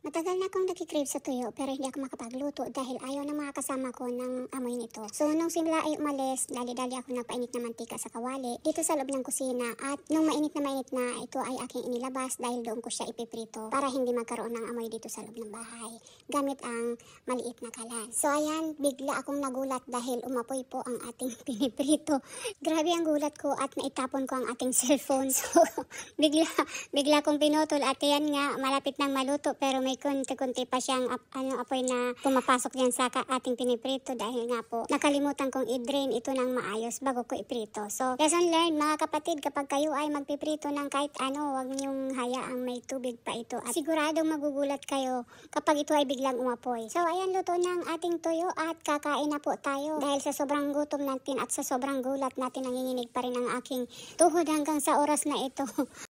Matagal na akong nagkikrave sa tuyo pero hindi ako makapagluto dahil ayaw ng mga kasama ko ng amoy nito. So nung simula ay umalis, dali-dali ako nagpainit na mantika sa kawali dito sa loob ng kusina at nung mainit na mainit na ito ay aking inilabas dahil doon ko siya ipiprito para hindi magkaroon ng amoy dito sa loob ng bahay gamit ang maliit na kalan. So ayan, bigla akong nagulat dahil umapoy po ang ating piniprito. Grabe ang gulat ko at naitapon ko ang ating cellphone. So bigla, bigla kong pinutol at yan nga malapit nang maluto pero may may konti-konti pa siyang ap, ano, apoy na pumapasok diyan sa ating piniprito dahil nga po nakalimutan kong i-drain ito ng maayos bago ko iprito. So, lesson learned mga kapatid, kapag kayo ay magpiprito ng kahit ano, wag niyong hayaang may tubig pa ito at siguradong magugulat kayo kapag ito ay biglang umapoy. So, ayan luto na ang ating tuyo at kakain na po tayo dahil sa sobrang gutom natin at sa sobrang gulat natin nanginginig pa rin ang aking tuhod hanggang sa oras na ito.